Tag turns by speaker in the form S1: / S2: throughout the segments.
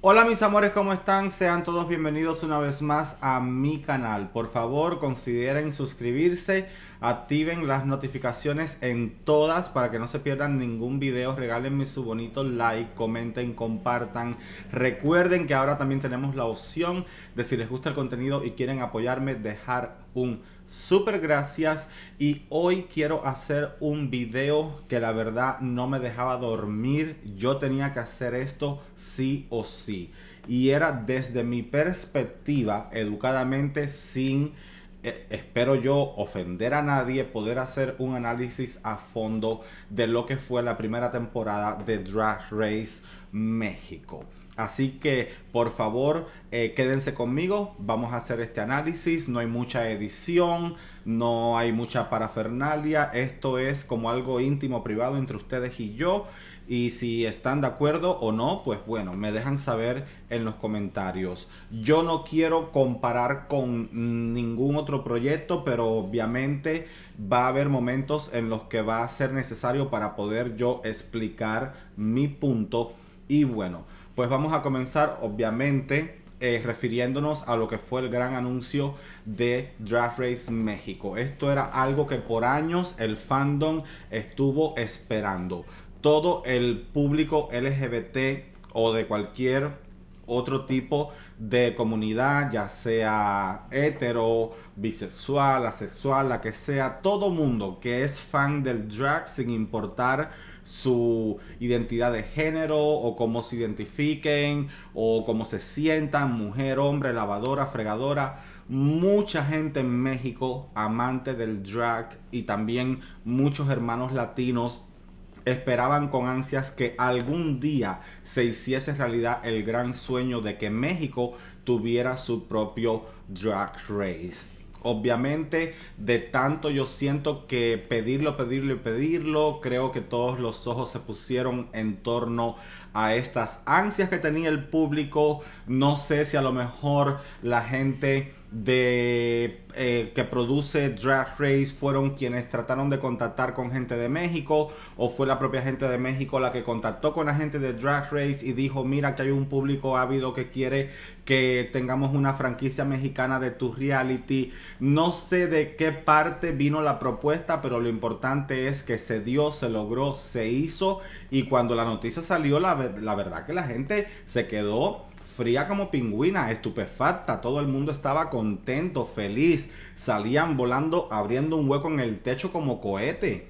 S1: Hola mis amores, ¿cómo están? Sean todos bienvenidos una vez más a mi canal. Por favor, consideren suscribirse, activen las notificaciones en todas para que no se pierdan ningún video. Regálenme su bonito like, comenten, compartan. Recuerden que ahora también tenemos la opción de si les gusta el contenido y quieren apoyarme, dejar un Super gracias y hoy quiero hacer un video que la verdad no me dejaba dormir. Yo tenía que hacer esto sí o sí. Y era desde mi perspectiva, educadamente, sin, eh, espero yo, ofender a nadie, poder hacer un análisis a fondo de lo que fue la primera temporada de Drag Race México. Así que por favor eh, quédense conmigo, vamos a hacer este análisis, no hay mucha edición, no hay mucha parafernalia, esto es como algo íntimo, privado entre ustedes y yo. Y si están de acuerdo o no, pues bueno, me dejan saber en los comentarios. Yo no quiero comparar con ningún otro proyecto, pero obviamente va a haber momentos en los que va a ser necesario para poder yo explicar mi punto. Y bueno, pues vamos a comenzar obviamente eh, refiriéndonos a lo que fue el gran anuncio de Drag Race México. Esto era algo que por años el fandom estuvo esperando. Todo el público LGBT o de cualquier otro tipo de comunidad, ya sea hetero, bisexual, asexual, la que sea, todo mundo que es fan del drag sin importar su identidad de género o cómo se identifiquen o cómo se sientan, mujer, hombre, lavadora, fregadora. Mucha gente en México amante del drag y también muchos hermanos latinos esperaban con ansias que algún día se hiciese realidad el gran sueño de que México tuviera su propio drag race obviamente de tanto yo siento que pedirlo, pedirlo y pedirlo, creo que todos los ojos se pusieron en torno a estas ansias que tenía el público. No sé si a lo mejor la gente de eh, que produce Drag Race fueron quienes trataron de contactar con gente de México o fue la propia gente de México la que contactó con la gente de Drag Race y dijo mira que hay un público ávido que quiere que tengamos una franquicia mexicana de tu reality no sé de qué parte vino la propuesta pero lo importante es que se dio se logró se hizo y cuando la noticia salió la, la verdad que la gente se quedó fría como pingüina, estupefacta, todo el mundo estaba contento, feliz, salían volando, abriendo un hueco en el techo como cohete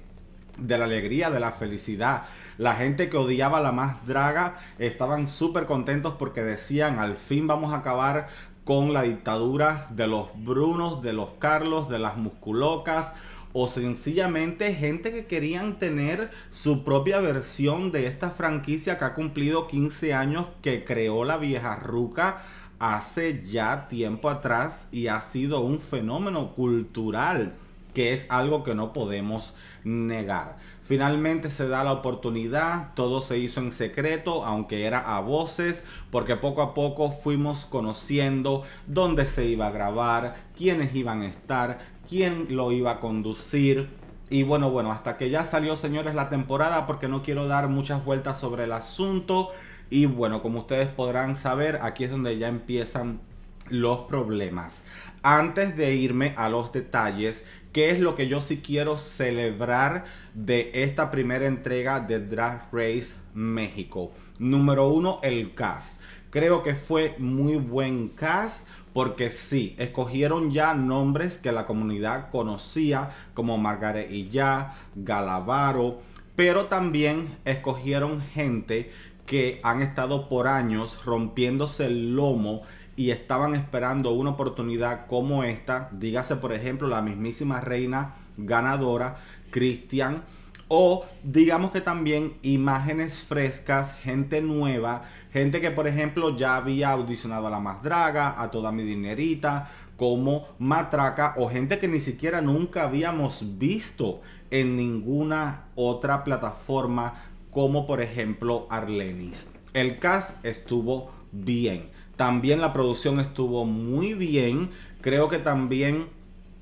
S1: de la alegría, de la felicidad. La gente que odiaba la más draga estaban súper contentos porque decían, al fin vamos a acabar con la dictadura de los Brunos, de los Carlos, de las Musculocas, o sencillamente gente que querían tener su propia versión de esta franquicia que ha cumplido 15 años que creó la vieja ruca hace ya tiempo atrás y ha sido un fenómeno cultural que es algo que no podemos negar. Finalmente se da la oportunidad, todo se hizo en secreto, aunque era a voces, porque poco a poco fuimos conociendo dónde se iba a grabar, quiénes iban a estar, quién lo iba a conducir. Y bueno, bueno, hasta que ya salió, señores, la temporada, porque no quiero dar muchas vueltas sobre el asunto. Y bueno, como ustedes podrán saber, aquí es donde ya empiezan los problemas. Antes de irme a los detalles, ¿qué es lo que yo sí quiero celebrar de esta primera entrega de Drag Race México? Número uno, el cast. Creo que fue muy buen cast porque sí, escogieron ya nombres que la comunidad conocía como Margaret ya Galavaro, pero también escogieron gente que han estado por años rompiéndose el lomo y estaban esperando una oportunidad como esta. Dígase, por ejemplo, la mismísima reina ganadora, Cristian o digamos que también imágenes frescas, gente nueva, gente que por ejemplo ya había audicionado a La Más Draga, a Toda Mi Dinerita, como Matraca o gente que ni siquiera nunca habíamos visto en ninguna otra plataforma como por ejemplo Arlenis. El cast estuvo bien. También la producción estuvo muy bien. Creo que también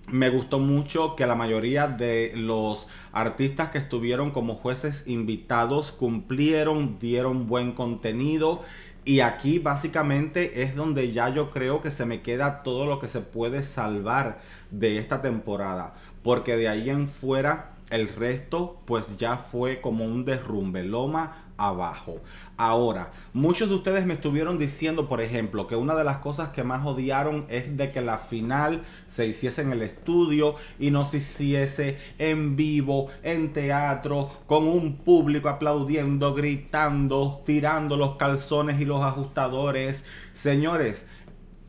S1: me gustó mucho que la mayoría de los artistas que estuvieron como jueces invitados cumplieron, dieron buen contenido. Y aquí básicamente es donde ya yo creo que se me queda todo lo que se puede salvar de esta temporada. Porque de ahí en fuera el resto pues ya fue como un derrumbe, loma abajo. Ahora, muchos de ustedes me estuvieron diciendo, por ejemplo, que una de las cosas que más odiaron es de que la final se hiciese en el estudio y no se hiciese en vivo, en teatro, con un público aplaudiendo, gritando, tirando los calzones y los ajustadores. Señores,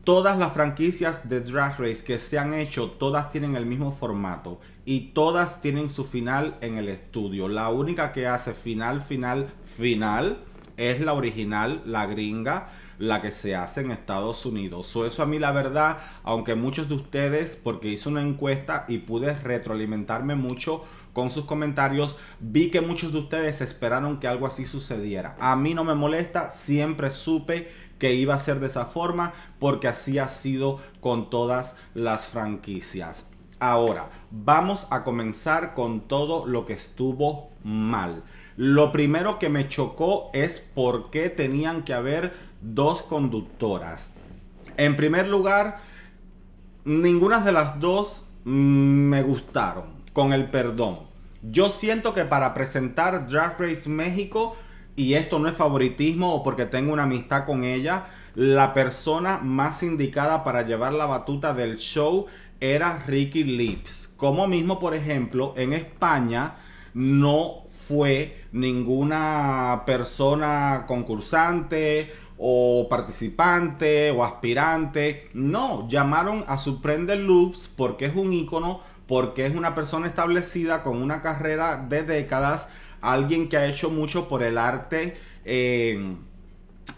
S1: todas las franquicias de Drag Race que se han hecho, todas tienen el mismo formato y todas tienen su final en el estudio. La única que hace final, final, final es la original, la gringa, la que se hace en Estados Unidos. eso a mí la verdad, aunque muchos de ustedes, porque hice una encuesta y pude retroalimentarme mucho con sus comentarios, vi que muchos de ustedes esperaron que algo así sucediera. A mí no me molesta, siempre supe que iba a ser de esa forma porque así ha sido con todas las franquicias. Ahora, vamos a comenzar con todo lo que estuvo mal. Lo primero que me chocó es por qué tenían que haber dos conductoras. En primer lugar, ninguna de las dos me gustaron, con el perdón. Yo siento que para presentar Drag Race México, y esto no es favoritismo o porque tengo una amistad con ella, la persona más indicada para llevar la batuta del show era Ricky Lips. Como mismo, por ejemplo, en España no fue ninguna persona concursante o participante o aspirante. No, llamaron a prender Loops porque es un ícono, porque es una persona establecida con una carrera de décadas, alguien que ha hecho mucho por el arte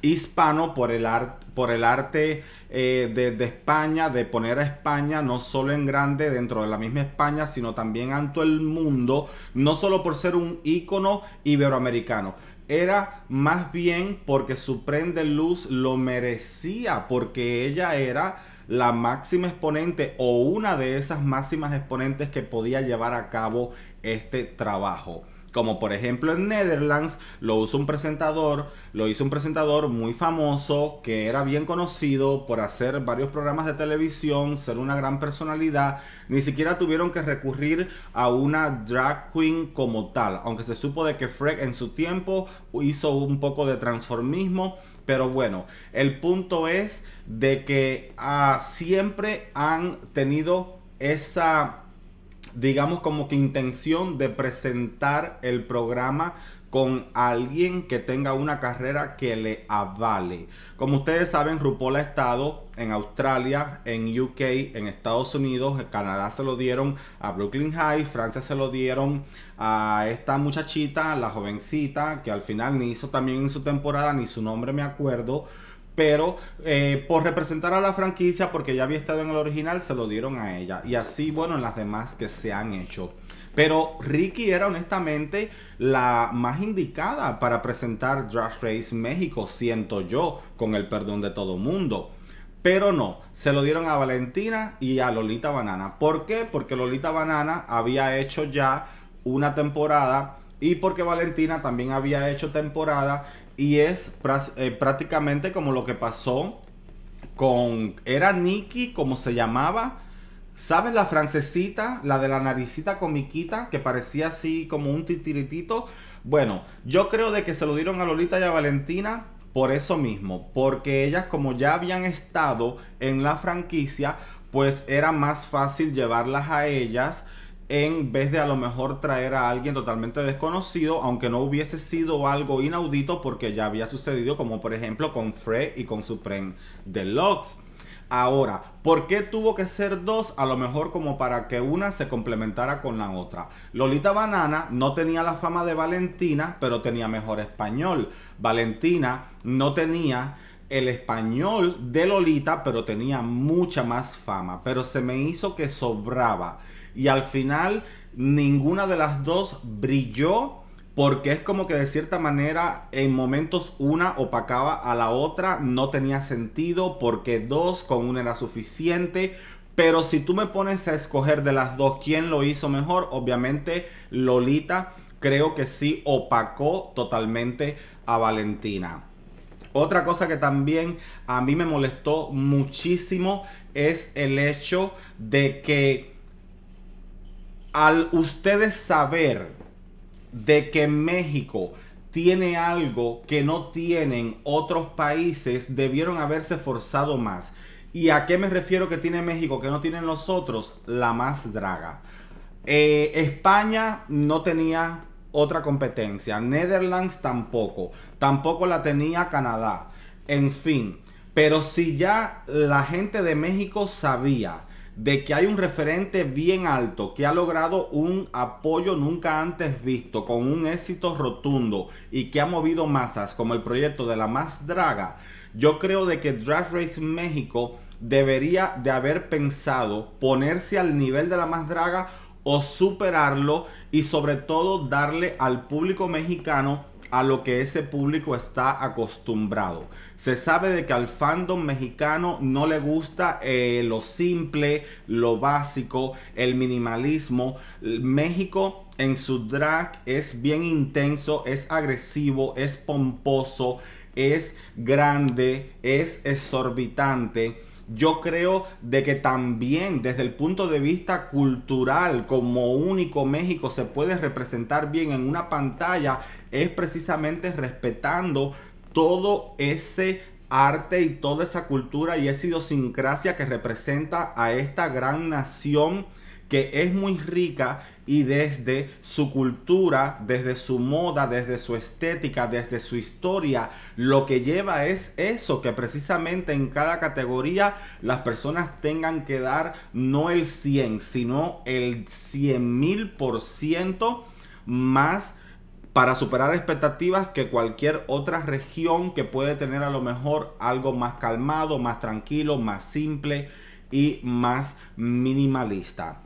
S1: hispano por el, por el arte eh, de, España, de poner a España no solo en grande dentro de la misma España, sino también ante el mundo, no solo por ser un ícono iberoamericano. Era más bien porque su prende luz lo merecía, porque ella era la máxima exponente o una de esas máximas exponentes que podía llevar a cabo este trabajo. Como por ejemplo en Netherlands lo usó un presentador, lo hizo un presentador muy famoso que era bien conocido por hacer varios programas de televisión, ser una gran personalidad. Ni siquiera tuvieron que recurrir a una drag queen como tal, aunque se supo de que Fred en su tiempo hizo un poco de transformismo. Pero bueno, el punto es de que ah, siempre han tenido esa digamos, como que intención de presentar el programa con alguien que tenga una carrera que le avale. Como ustedes saben, RuPaul ha estado en Australia, en UK, en Estados Unidos, en Canadá se lo dieron a Brooklyn High, Francia se lo dieron a esta muchachita, la jovencita, que al final ni hizo también en su temporada, ni su nombre me acuerdo pero eh, por representar a la franquicia, porque ya había estado en el original, se lo dieron a ella. Y así, bueno, en las demás que se han hecho. Pero Ricky era honestamente la más indicada para presentar Draft Race México, siento yo, con el perdón de todo mundo. Pero no, se lo dieron a Valentina y a Lolita Banana. ¿Por qué? Porque Lolita Banana había hecho ya una temporada y porque Valentina también había hecho temporada y es eh, prácticamente como lo que pasó con. Era Nikki, como se llamaba. ¿Sabes la francesita? La de la naricita comiquita, que parecía así como un titiritito. Bueno, yo creo de que se lo dieron a Lolita y a Valentina por eso mismo. Porque ellas, como ya habían estado en la franquicia, pues era más fácil llevarlas a ellas en vez de a lo mejor traer a alguien totalmente desconocido, aunque no hubiese sido algo inaudito porque ya había sucedido, como por ejemplo con Fred y con Supreme Deluxe. Ahora, ¿por qué tuvo que ser dos? A lo mejor como para que una se complementara con la otra. Lolita Banana no tenía la fama de Valentina, pero tenía mejor español. Valentina no tenía el español de Lolita, pero tenía mucha más fama. Pero se me hizo que sobraba y al final ninguna de las dos brilló porque es como que de cierta manera en momentos una opacaba a la otra, no tenía sentido porque dos con una era suficiente. Pero si tú me pones a escoger de las dos quién lo hizo mejor, obviamente Lolita creo que sí opacó totalmente a Valentina. Otra cosa que también a mí me molestó muchísimo es el hecho de que al ustedes saber de que México tiene algo que no tienen otros países, debieron haberse forzado más. ¿Y a qué me refiero que tiene México que no tienen los otros? La más draga. Eh, España no tenía otra competencia. Netherlands tampoco. Tampoco la tenía Canadá. En fin. Pero si ya la gente de México sabía de que hay un referente bien alto que ha logrado un apoyo nunca antes visto, con un éxito rotundo y que ha movido masas, como el proyecto de la más draga, yo creo de que Drag Race México debería de haber pensado ponerse al nivel de la más draga o superarlo y sobre todo darle al público mexicano a lo que ese público está acostumbrado. Se sabe de que al fandom mexicano no le gusta eh, lo simple, lo básico, el minimalismo. México en su drag es bien intenso, es agresivo, es pomposo, es grande, es exorbitante yo creo de que también desde el punto de vista cultural, como único México se puede representar bien en una pantalla, es precisamente respetando todo ese arte y toda esa cultura y esa idiosincrasia que representa a esta gran nación que es muy rica y desde su cultura, desde su moda, desde su estética, desde su historia, lo que lleva es eso, que precisamente en cada categoría las personas tengan que dar no el 100, sino el 100 mil por ciento más para superar expectativas que cualquier otra región que puede tener a lo mejor algo más calmado, más tranquilo, más simple y más minimalista.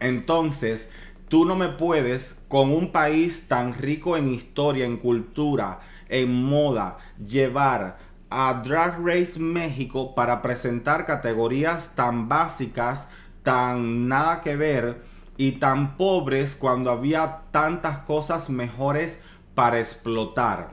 S1: Entonces, tú no me puedes con un país tan rico en historia, en cultura, en moda, llevar a Drag Race México para presentar categorías tan básicas, tan nada que ver y tan pobres cuando había tantas cosas mejores para explotar.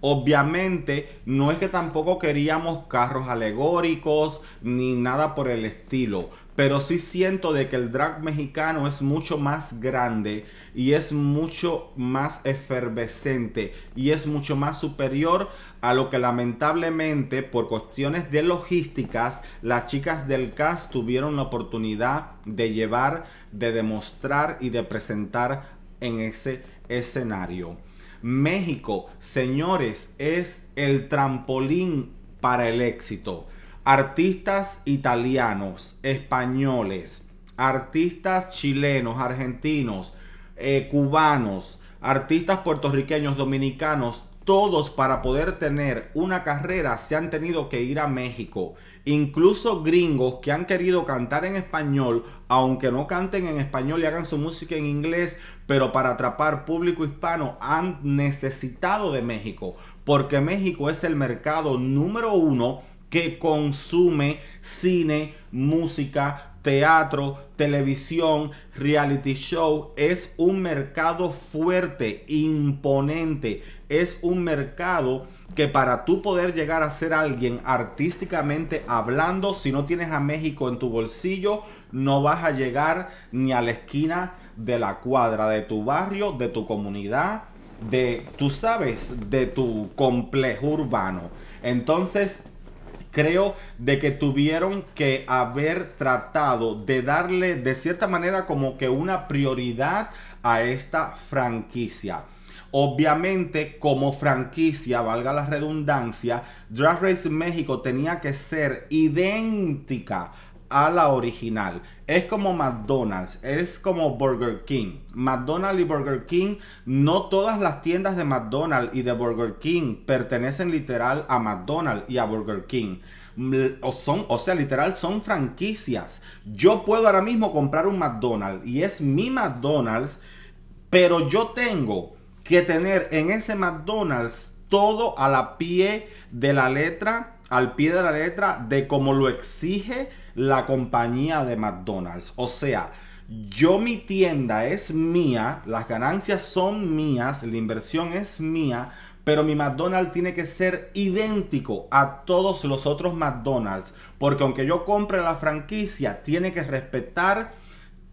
S1: Obviamente no es que tampoco queríamos carros alegóricos ni nada por el estilo, pero sí siento de que el drag mexicano es mucho más grande y es mucho más efervescente y es mucho más superior a lo que lamentablemente por cuestiones de logísticas las chicas del cast tuvieron la oportunidad de llevar, de demostrar y de presentar en ese escenario. México, señores, es el trampolín para el éxito artistas italianos, españoles, artistas chilenos, argentinos, eh, cubanos, artistas puertorriqueños, dominicanos, todos para poder tener una carrera se han tenido que ir a México. Incluso gringos que han querido cantar en español, aunque no canten en español y hagan su música en inglés, pero para atrapar público hispano han necesitado de México, porque México es el mercado número uno que consume cine, música, teatro, televisión, reality show. Es un mercado fuerte, imponente. Es un mercado que para tú poder llegar a ser alguien artísticamente hablando, si no tienes a México en tu bolsillo, no vas a llegar ni a la esquina de la cuadra, de tu barrio, de tu comunidad, de, tú sabes, de tu complejo urbano. Entonces, creo de que tuvieron que haber tratado de darle de cierta manera como que una prioridad a esta franquicia. Obviamente, como franquicia, valga la redundancia, Drag Race México tenía que ser idéntica a la original. Es como McDonald's, es como Burger King. McDonald's y Burger King, no todas las tiendas de McDonald's y de Burger King pertenecen literal a McDonald's y a Burger King. Mm, o, son, o sea, literal, son franquicias. Yo puedo ahora mismo comprar un McDonald's y es mi McDonald's, pero yo tengo que tener en ese McDonald's todo a la pie de la letra, al pie de la letra de como lo exige la compañía de McDonald's. O sea, yo mi tienda es mía, las ganancias son mías, la inversión es mía, pero mi McDonald's tiene que ser idéntico a todos los otros McDonald's, porque aunque yo compre la franquicia, tiene que respetar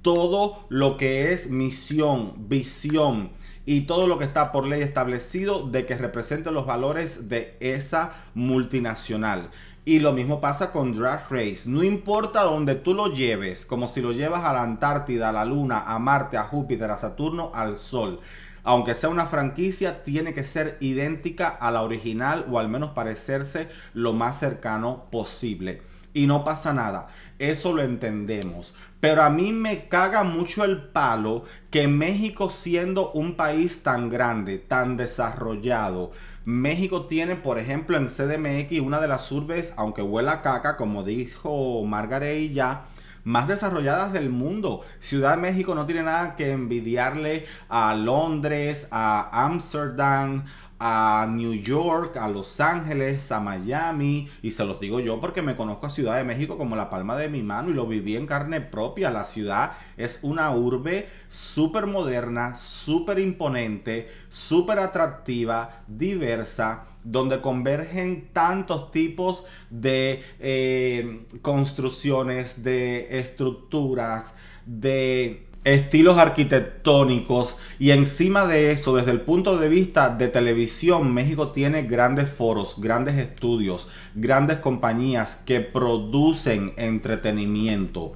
S1: todo lo que es misión, visión y todo lo que está por ley establecido de que represente los valores de esa multinacional. Y lo mismo pasa con Drag Race. No importa dónde tú lo lleves, como si lo llevas a la Antártida, a la Luna, a Marte, a Júpiter, a Saturno, al Sol. Aunque sea una franquicia, tiene que ser idéntica a la original o al menos parecerse lo más cercano posible. Y no pasa nada, eso lo entendemos. Pero a mí me caga mucho el palo que México siendo un país tan grande, tan desarrollado, México tiene, por ejemplo, en CDMX una de las urbes, aunque huela a caca, como dijo Margaret ya, más desarrolladas del mundo. Ciudad de México no tiene nada que envidiarle a Londres, a Amsterdam, a New York, a Los Ángeles, a Miami, y se los digo yo porque me conozco a Ciudad de México como la palma de mi mano y lo viví en carne propia. La ciudad es una urbe súper moderna, súper imponente, súper atractiva, diversa, donde convergen tantos tipos de eh, construcciones, de estructuras, de estilos arquitectónicos y encima de eso, desde el punto de vista de televisión, México tiene grandes foros, grandes estudios, grandes compañías que producen entretenimiento.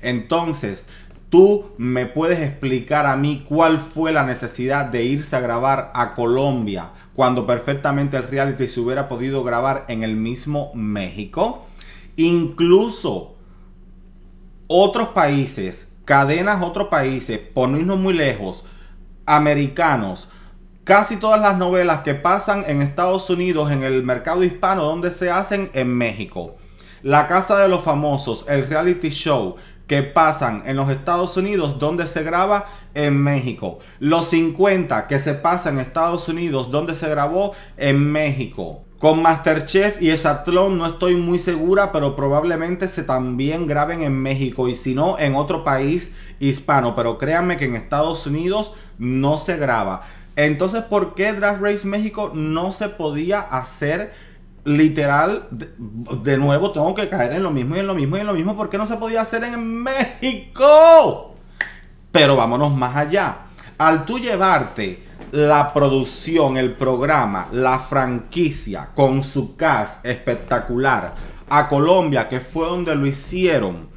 S1: Entonces, tú me puedes explicar a mí cuál fue la necesidad de irse a grabar a Colombia cuando perfectamente el reality se hubiera podido grabar en el mismo México. Incluso otros países cadenas otros países, por no muy lejos, americanos, casi todas las novelas que pasan en Estados Unidos, en el mercado hispano, donde se hacen en México. La Casa de los Famosos, el reality show que pasan en los Estados Unidos, donde se graba en México. Los 50 que se pasan en Estados Unidos, donde se grabó en México. Con Masterchef y Esatlon no estoy muy segura, pero probablemente se también graben en México y si no, en otro país hispano. Pero créanme que en Estados Unidos no se graba. Entonces, ¿por qué Drag Race México no se podía hacer literal? de nuevo, tengo que caer en lo mismo y en lo mismo y en lo mismo. ¿Por qué no se podía hacer en México? Pero vámonos más allá. Al tú llevarte la producción, el programa, la franquicia con su cast espectacular a Colombia, que fue donde lo hicieron,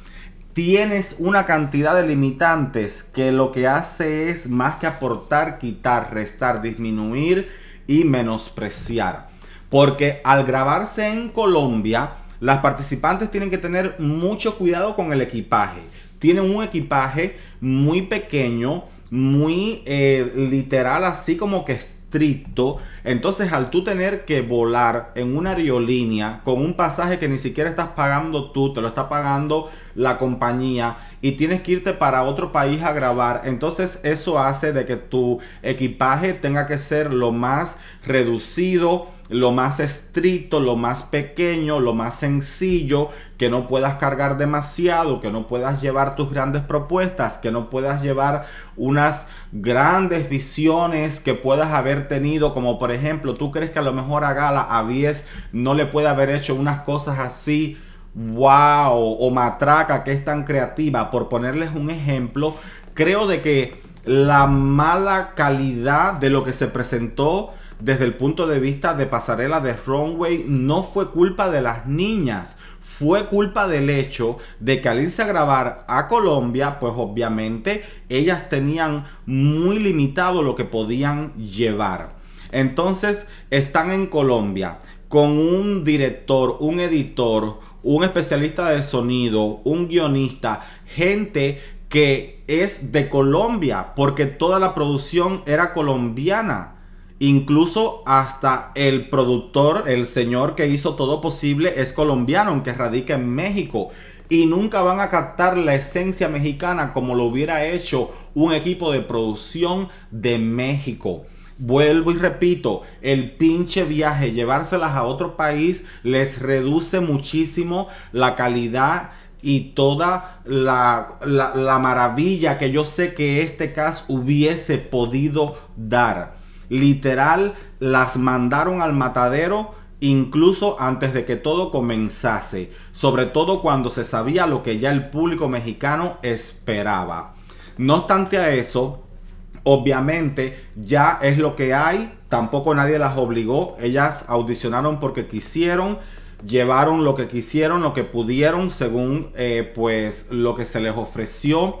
S1: tienes una cantidad de limitantes que lo que hace es más que aportar, quitar, restar, disminuir y menospreciar. Porque al grabarse en Colombia, las participantes tienen que tener mucho cuidado con el equipaje. Tienen un equipaje muy pequeño muy eh, literal, así como que estricto. Entonces, al tú tener que volar en una aerolínea con un pasaje que ni siquiera estás pagando tú, te lo está pagando la compañía y tienes que irte para otro país a grabar, entonces eso hace de que tu equipaje tenga que ser lo más reducido lo más estricto, lo más pequeño, lo más sencillo, que no puedas cargar demasiado, que no puedas llevar tus grandes propuestas, que no puedas llevar unas grandes visiones que puedas haber tenido, como por ejemplo, tú crees que a lo mejor a Gala, a 10, no le puede haber hecho unas cosas así wow o matraca que es tan creativa por ponerles un ejemplo creo de que la mala calidad de lo que se presentó desde el punto de vista de pasarela de runway no fue culpa de las niñas. Fue culpa del hecho de que al irse a grabar a Colombia, pues obviamente ellas tenían muy limitado lo que podían llevar. Entonces están en Colombia con un director, un editor, un especialista de sonido, un guionista, gente que es de Colombia, porque toda la producción era colombiana. Incluso hasta el productor, el señor que hizo todo posible, es colombiano, aunque radica en México. Y nunca van a captar la esencia mexicana como lo hubiera hecho un equipo de producción de México. Vuelvo y repito, el pinche viaje, llevárselas a otro país, les reduce muchísimo la calidad y toda la, maravilla que yo sé que este caso hubiese podido dar. Literal, las mandaron al matadero incluso antes de que todo comenzase, sobre todo cuando se sabía lo que ya el público mexicano esperaba. No obstante a eso, obviamente ya es lo que hay, tampoco nadie las obligó, ellas audicionaron porque quisieron, llevaron lo que quisieron, lo que pudieron, según eh, pues lo que se les ofreció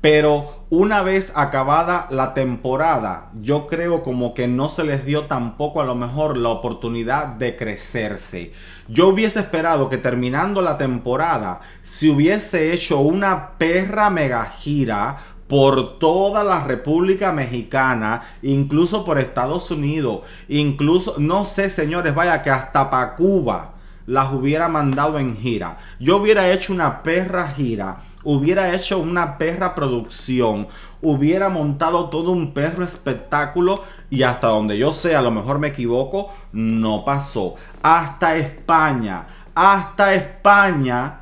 S1: pero una vez acabada la temporada, yo creo como que no se les dio tampoco a lo mejor la oportunidad de crecerse. Yo hubiese esperado que terminando la temporada se hubiese hecho una perra mega gira por toda la República Mexicana, incluso por Estados Unidos, incluso, no sé señores, vaya que hasta para Cuba las hubiera mandado en gira. Yo hubiera hecho una perra gira hubiera hecho una perra producción, hubiera montado todo un perro espectáculo y hasta donde yo sé, a lo mejor me equivoco, no pasó. Hasta España, hasta España,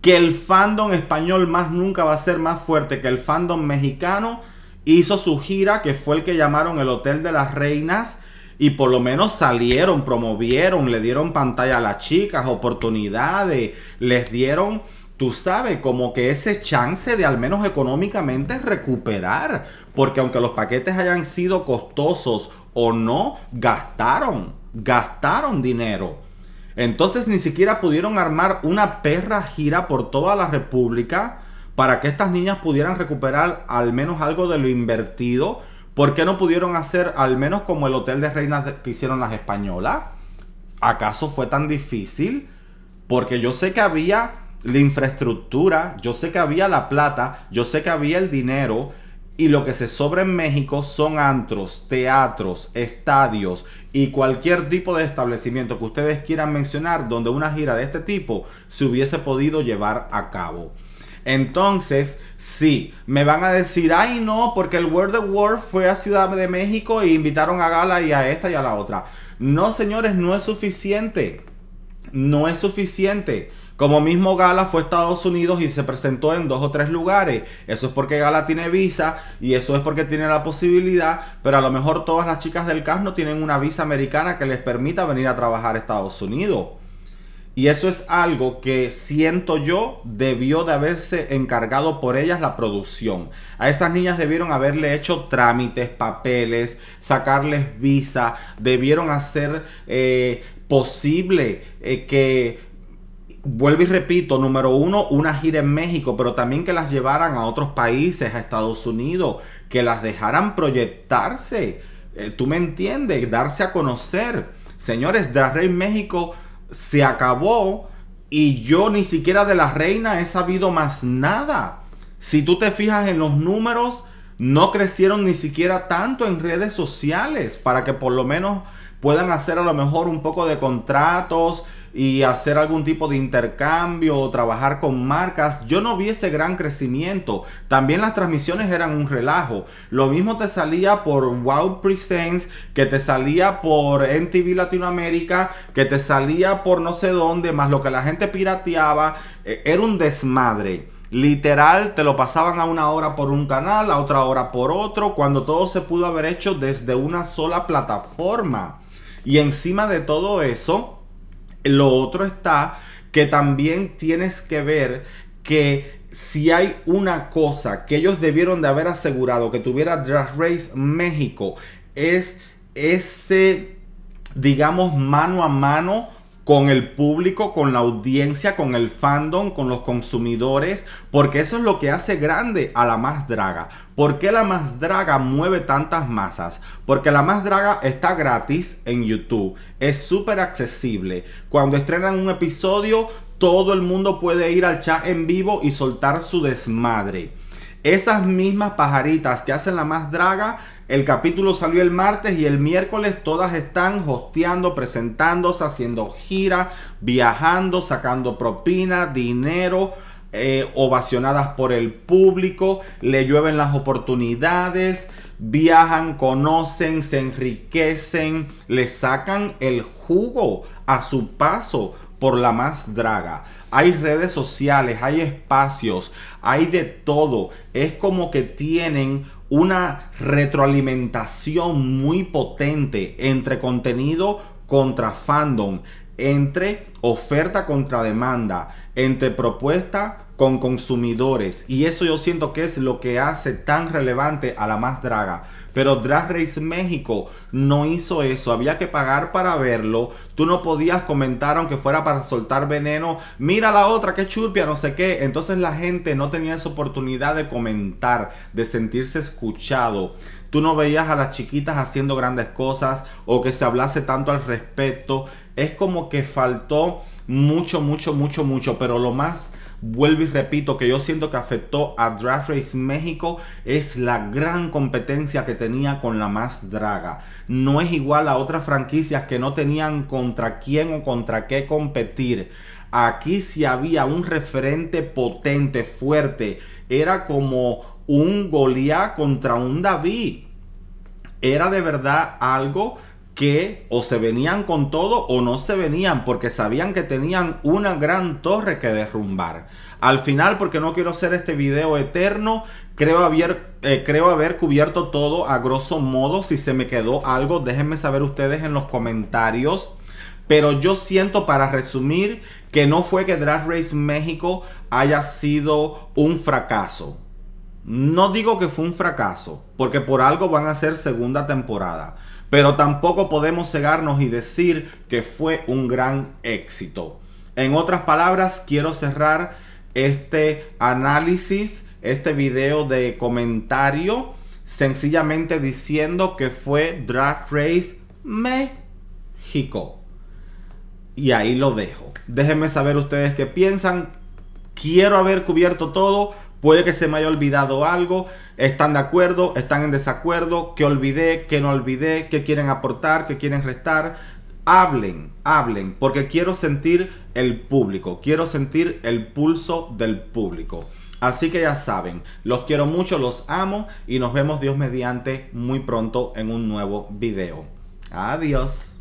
S1: que el fandom español más nunca va a ser más fuerte que el fandom mexicano, hizo su gira que fue el que llamaron el Hotel de las Reinas. Y por lo menos salieron, promovieron, le dieron pantalla a las chicas, oportunidades, les dieron tú sabes, como que ese chance de al menos económicamente recuperar. Porque aunque los paquetes hayan sido costosos o no, gastaron, gastaron dinero. Entonces ni siquiera pudieron armar una perra gira por toda la República para que estas niñas pudieran recuperar al menos algo de lo invertido. ¿Por qué no pudieron hacer al menos como el Hotel de Reinas que hicieron las españolas? ¿Acaso fue tan difícil? Porque yo sé que había la infraestructura, yo sé que había la plata, yo sé que había el dinero. Y lo que se sobra en México son antros, teatros, estadios y cualquier tipo de establecimiento que ustedes quieran mencionar donde una gira de este tipo se hubiese podido llevar a cabo. Entonces, sí, me van a decir, ay no, porque el World of War fue a Ciudad de México e invitaron a Gala y a esta y a la otra. No, señores, no es suficiente. No es suficiente. Como mismo Gala fue a Estados Unidos y se presentó en dos o tres lugares. Eso es porque Gala tiene visa y eso es porque tiene la posibilidad, pero a lo mejor todas las chicas del cast no tienen una visa americana que les permita venir a trabajar a Estados Unidos. Y eso es algo que siento yo debió de haberse encargado por ellas la producción. A esas niñas debieron haberle hecho trámites, papeles, sacarles visa, debieron hacer eh, posible eh, que vuelvo y repito, número uno, una gira en México, pero también que las llevaran a otros países, a Estados Unidos, que las dejaran proyectarse. Eh, ¿Tú me entiendes? Darse a conocer. Señores, Drag rey México se acabó y yo ni siquiera de la reina he sabido más nada. Si tú te fijas en los números, no crecieron ni siquiera tanto en redes sociales para que por lo menos puedan hacer a lo mejor un poco de contratos, y hacer algún tipo de intercambio o trabajar con marcas, yo no vi ese gran crecimiento. También las transmisiones eran un relajo. Lo mismo te salía por Wow Presents, que te salía por NTV Latinoamérica, que te salía por no sé dónde, más lo que la gente pirateaba. E, era un desmadre. Literal, te lo pasaban a una hora por un canal, a otra hora por otro, cuando todo se pudo haber hecho desde una sola plataforma. Y encima de todo eso, lo otro está que también tienes que ver que si hay una cosa que ellos debieron de haber asegurado que tuviera Drag Race México, es ese, digamos, mano a mano con el público, con la audiencia, con el fandom, con los consumidores, porque eso es lo que hace grande a la más draga. ¿Por qué la más draga mueve tantas masas? Porque la más draga está gratis en YouTube, es súper accesible. Cuando estrenan un episodio, todo el mundo puede ir al chat en vivo y soltar su desmadre. Esas mismas pajaritas que hacen la más draga el capítulo salió el martes y el miércoles todas están hosteando, presentándose, haciendo gira, viajando, sacando propina, dinero, eh, ovacionadas por el público, le llueven las oportunidades, viajan, conocen, se enriquecen, le sacan el jugo a su paso por la más draga. Hay redes sociales, hay espacios, hay de todo. Es como que tienen una retroalimentación muy potente entre contenido contra fandom, entre oferta contra demanda, entre propuesta con consumidores. Y eso yo siento que es lo que hace tan relevante a la más draga. Pero Drag Race México no hizo eso. Había que pagar para verlo. Tú no podías comentar, aunque fuera para soltar veneno. Mira la otra, qué churpia, no sé qué. Entonces la gente no tenía esa oportunidad de comentar, de sentirse escuchado. Tú no veías a las chiquitas haciendo grandes cosas o que se hablase tanto al respecto. Es como que faltó mucho, mucho, mucho, mucho. Pero lo más vuelvo y repito que yo siento que afectó a Drag Race México es la gran competencia que tenía con la más draga. No es igual a otras franquicias que no tenían contra quién o contra qué competir. Aquí sí había un referente potente, fuerte. Era como un Goliath contra un David. Era de verdad algo que o se venían con todo o no se venían porque sabían que tenían una gran torre que derrumbar. Al final, porque no quiero hacer este video eterno, creo haber, eh, creo haber cubierto todo a grosso modo. Si se me quedó algo, déjenme saber ustedes en los comentarios. Pero yo siento, para resumir, que no fue que Drag Race México haya sido un fracaso. No digo que fue un fracaso, porque por algo van a ser segunda temporada pero tampoco podemos cegarnos y decir que fue un gran éxito. En otras palabras, quiero cerrar este análisis, este video de comentario, sencillamente diciendo que fue Drag Race México. Y ahí lo dejo. Déjenme saber ustedes qué piensan. Quiero haber cubierto todo. Puede que se me haya olvidado algo están de acuerdo, están en desacuerdo, que olvidé, que no olvidé, que quieren aportar, que quieren restar. Hablen, hablen, porque quiero sentir el público, quiero sentir el pulso del público. Así que ya saben, los quiero mucho, los amo y nos vemos Dios mediante muy pronto en un nuevo video. Adiós.